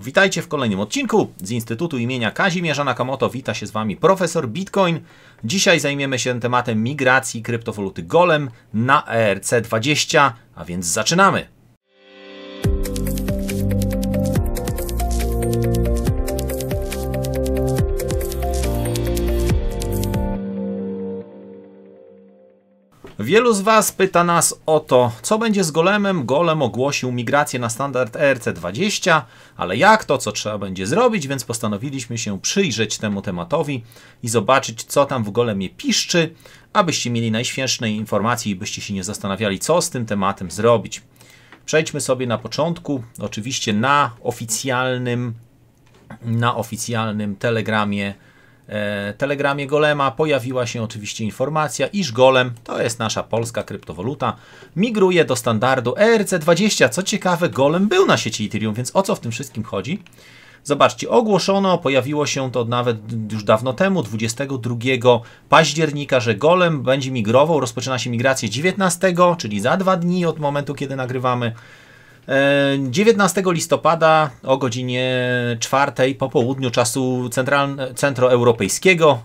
Witajcie w kolejnym odcinku z Instytutu imienia Kazimierza Nakamoto. Wita się z Wami profesor Bitcoin. Dzisiaj zajmiemy się tematem migracji kryptowaluty Golem na ERC20, a więc zaczynamy. Wielu z Was pyta nas o to, co będzie z Golemem. Golem ogłosił migrację na standard ERC20, ale jak to, co trzeba będzie zrobić, więc postanowiliśmy się przyjrzeć temu tematowi i zobaczyć, co tam w Golemie piszczy, abyście mieli najświeższe informacje i byście się nie zastanawiali, co z tym tematem zrobić. Przejdźmy sobie na początku, oczywiście na oficjalnym, na oficjalnym telegramie E, telegramie Golema pojawiła się oczywiście informacja, iż Golem, to jest nasza polska kryptowaluta, migruje do standardu ERC20. Co ciekawe, Golem był na sieci Ethereum, więc o co w tym wszystkim chodzi? Zobaczcie, ogłoszono, pojawiło się to nawet już dawno temu, 22 października, że Golem będzie migrował. Rozpoczyna się migracja 19, czyli za dwa dni od momentu, kiedy nagrywamy. 19 e, listopada o godzinie 4 po południu czasu centroeuropejskiego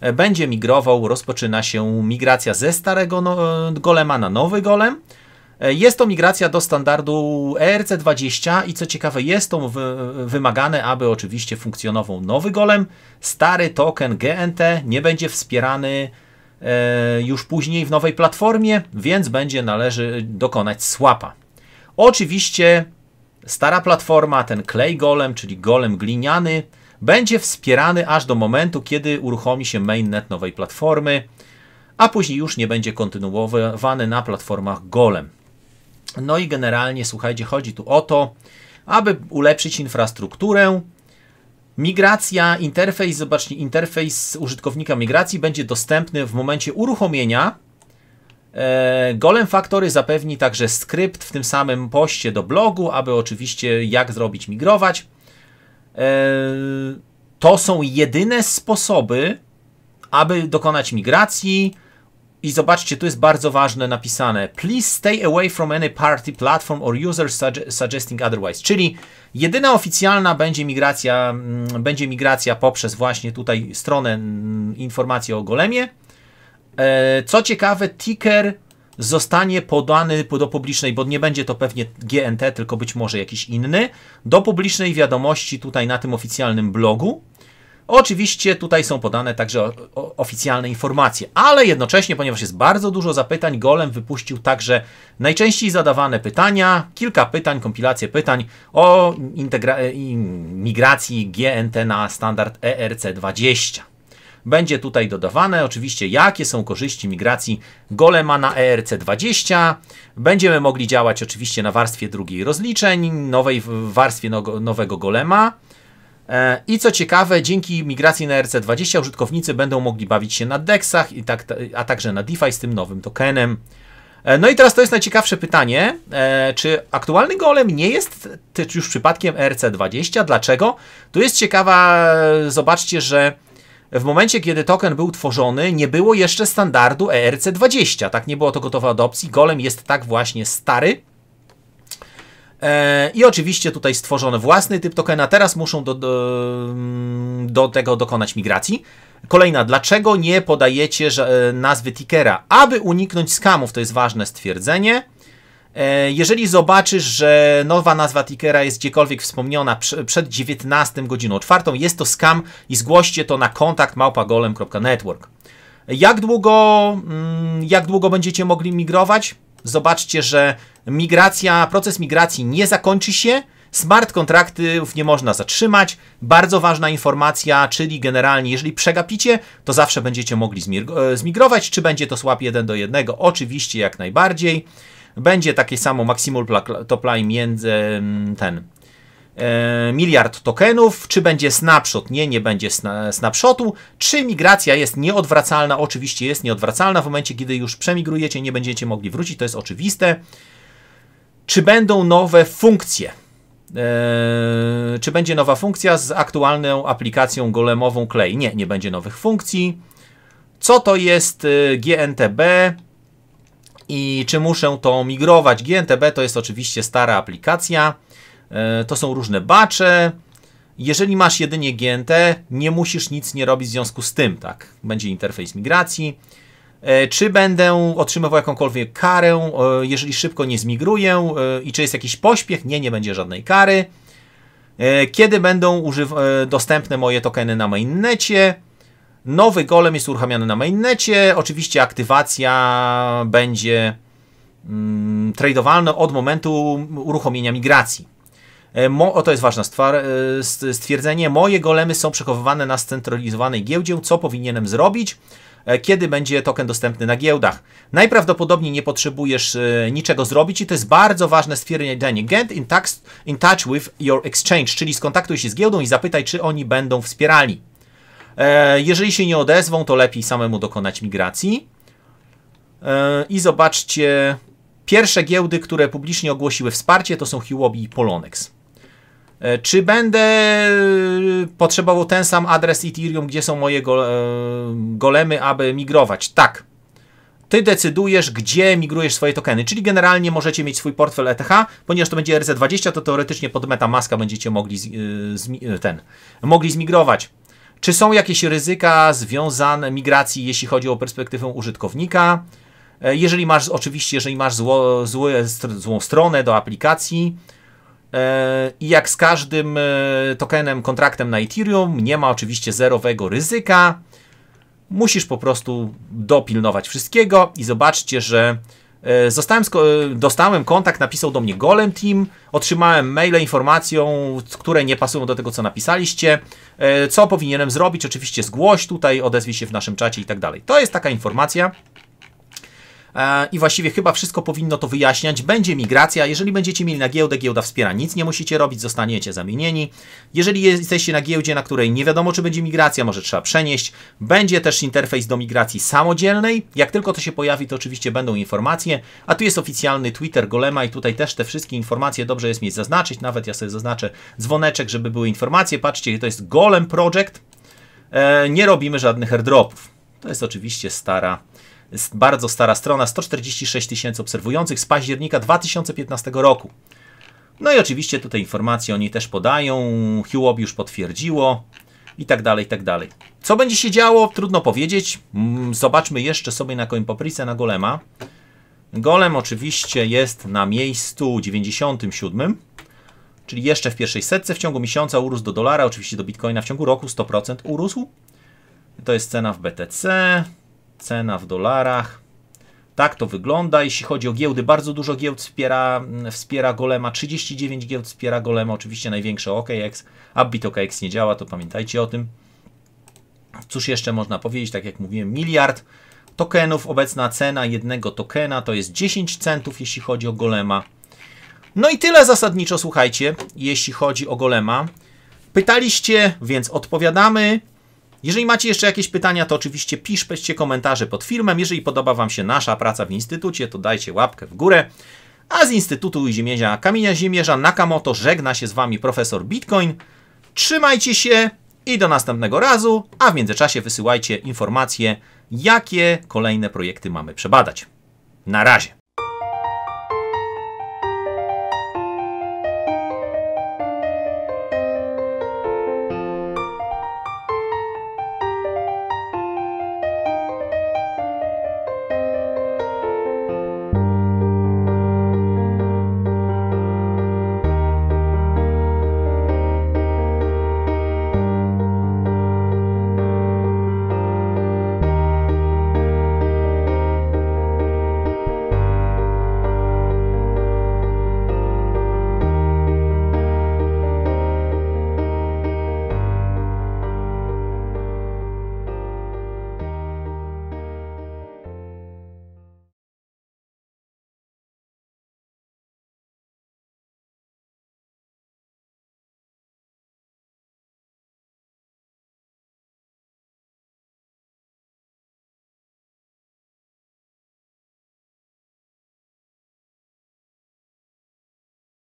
e, będzie migrował, rozpoczyna się migracja ze starego no, e, golema na nowy golem. Jest to migracja do standardu ERC20 i co ciekawe jest to wymagane, aby oczywiście funkcjonował nowy golem. Stary token GNT nie będzie wspierany już później w nowej platformie, więc będzie należy dokonać swapa. Oczywiście stara platforma, ten klej golem, czyli golem gliniany, będzie wspierany aż do momentu, kiedy uruchomi się mainnet nowej platformy, a później już nie będzie kontynuowany na platformach golem. No i generalnie, słuchajcie, chodzi tu o to, aby ulepszyć infrastrukturę. Migracja, interfejs, zobaczcie, interfejs użytkownika migracji będzie dostępny w momencie uruchomienia E, Golem Factory zapewni także skrypt w tym samym poście do blogu, aby oczywiście jak zrobić migrować. E, to są jedyne sposoby, aby dokonać migracji. I zobaczcie, tu jest bardzo ważne napisane: Please stay away from any party, platform or user suggesting otherwise. Czyli jedyna oficjalna będzie migracja, mm, będzie migracja poprzez właśnie tutaj stronę mm, informacji o golemie E, co ciekawe, ticker zostanie podany do publicznej, bo nie będzie to pewnie GNT, tylko być może jakiś inny, do publicznej wiadomości tutaj na tym oficjalnym blogu. Oczywiście tutaj są podane także oficjalne informacje, ale jednocześnie, ponieważ jest bardzo dużo zapytań, Golem wypuścił także najczęściej zadawane pytania, kilka pytań, kompilację pytań o migracji GNT na standard ERC20 będzie tutaj dodawane. Oczywiście, jakie są korzyści migracji Golema na ERC20. Będziemy mogli działać oczywiście na warstwie drugiej rozliczeń, nowej warstwie nowego Golema. E, I co ciekawe, dzięki migracji na e RC20 użytkownicy będą mogli bawić się na DEXach, i tak, a także na DeFi z tym nowym tokenem. E, no i teraz to jest najciekawsze pytanie, czy aktualny golem nie jest już przypadkiem RC20? Dlaczego? Tu jest ciekawa, zobaczcie, że w momencie, kiedy token był tworzony, nie było jeszcze standardu ERC20. Tak, nie było to gotowe adopcji. Golem jest tak właśnie stary. E, I oczywiście tutaj stworzono własny typ tokena. Teraz muszą do, do, mm, do, tego dokonać migracji. Kolejna, dlaczego nie podajecie e, nazwy tickera? Aby uniknąć skamów, to jest ważne stwierdzenie. E, jeżeli zobaczysz, że nowa nazwa tickera jest gdziekolwiek wspomniona przed 19 godziną czwartą, jest to scam i zgłoście to na kontakt małpagolem.network. Jak długo, mm, jak długo będziecie mogli migrować? Zobaczcie, że migracja, proces migracji nie zakończy się. Smart kontraktów nie można zatrzymać. Bardzo ważna informacja, czyli generalnie, jeżeli przegapicie, to zawsze będziecie mogli e, zmigrować. Czy będzie to swap 1 do 1? Oczywiście, jak najbardziej. Będzie takie samo top line między mm, ten e, miliard tokenów, czy będzie snapshot? Nie, nie będzie sna snapshotu. Czy migracja jest nieodwracalna? Oczywiście jest nieodwracalna. W momencie, kiedy już przemigrujecie, nie będziecie mogli wrócić, to jest oczywiste. Czy będą nowe funkcje? E, czy będzie nowa funkcja z aktualną aplikacją golemową Clay? Nie, nie będzie nowych funkcji. Co to jest y, GNTB? i czy muszę to migrować. GNTB to jest oczywiście stara aplikacja, e, to są różne bacze. Jeżeli masz jedynie GNT, nie musisz nic nie robić w związku z tym, tak? Będzie interfejs migracji. E, czy będę otrzymywał jakąkolwiek karę, e, jeżeli szybko nie zmigruję i czy jest jakiś pośpiech? Nie, nie będzie żadnej kary. Kiedy będą dostępne moje tokeny na mainnecie? Nowy golem jest uruchamiany na mainnecie. Oczywiście aktywacja będzie mm, tradowalna od momentu uruchomienia migracji. E, mo, o, to jest ważne e, stwierdzenie. Moje golemy są przechowywane na scentralizowanej giełdzie. Co powinienem zrobić? E, kiedy będzie token dostępny na giełdach? Najprawdopodobniej nie potrzebujesz niczego zrobić i to jest bardzo ważne stwierdzenie. Get in touch, in touch with your exchange, czyli skontaktuj się z giełdą i zapytaj, czy oni będą wspierali. E, jeżeli się nie odezwą, to lepiej samemu dokonać migracji. E, I zobaczcie, pierwsze giełdy, które publicznie ogłosiły wsparcie, to są Huobi i Polonex. E, czy będę potrzebował ten sam adres Ethereum, gdzie są moje golemy, aby migrować? Tak. Ty decydujesz, gdzie migrujesz swoje tokeny, czyli generalnie możecie mieć swój portfel ETH, ponieważ to będzie RZ 20 to teoretycznie pod MetaMaska będziecie mogli, z, z, ten, mogli zmigrować czy są jakieś ryzyka związane migracji, jeśli chodzi o perspektywę użytkownika? E, jeżeli masz, oczywiście, jeżeli masz zło, złe, złą stronę do aplikacji, e, i jak z każdym e, tokenem, kontraktem na Ethereum, nie ma oczywiście zerowego ryzyka. Musisz po prostu dopilnować wszystkiego i zobaczcie, że E, zostałem, e, dostałem kontakt, napisał do mnie Golem Team, otrzymałem maile informacją, które nie pasują do tego, co napisaliście, e, co powinienem zrobić, oczywiście zgłoś tutaj, odezwij się w naszym czacie i tak dalej. To jest taka informacja, E, i właściwie chyba wszystko powinno to wyjaśniać. Będzie migracja, jeżeli będziecie mieli na giełdę, giełda wspiera, nic nie musicie robić, zostaniecie zamienieni. Jeżeli jesteście na giełdzie, na której nie wiadomo, czy będzie migracja, może trzeba przenieść, będzie też interfejs do migracji samodzielnej. Jak tylko to się pojawi, to oczywiście będą informacje, a tu jest oficjalny Twitter Golema i tutaj też te wszystkie informacje dobrze jest mieć zaznaczyć, nawet ja sobie zaznaczę dzwoneczek, żeby były informacje. Patrzcie, to jest Golem Project, e, nie robimy żadnych airdropów. To jest oczywiście stara bardzo stara strona, 146 tysięcy obserwujących z października 2015 roku. No i oczywiście tutaj informacje oni też podają, Huob już potwierdziło i tak dalej, i tak dalej. Co będzie się działo? Trudno powiedzieć. Mm, zobaczmy jeszcze sobie na Coinpoprice, na Golema. Golem oczywiście jest na miejscu 97, czyli jeszcze w pierwszej setce. W ciągu miesiąca urósł do dolara, oczywiście do bitcoina w ciągu roku 100% urósł. To jest cena w BTC. Cena w dolarach. Tak to wygląda. Jeśli chodzi o giełdy, bardzo dużo giełd wspiera, mm, wspiera Golema. 39 giełd wspiera Golema. Oczywiście największe OKX. Upbit OKX nie działa, to pamiętajcie o tym. Cóż jeszcze można powiedzieć? Tak jak mówiłem, miliard tokenów. Obecna cena jednego tokena to jest 10 centów, jeśli chodzi o Golema. No i tyle zasadniczo, słuchajcie, jeśli chodzi o Golema. Pytaliście, więc odpowiadamy. Jeżeli macie jeszcze jakieś pytania, to oczywiście piszcie komentarze pod filmem. Jeżeli podoba Wam się nasza praca w Instytucie, to dajcie łapkę w górę. A z Instytutu Ziemienia Kamienia Ziemierza Nakamoto żegna się z Wami profesor Bitcoin. Trzymajcie się i do następnego razu, a w międzyczasie wysyłajcie informacje, jakie kolejne projekty mamy przebadać. Na razie.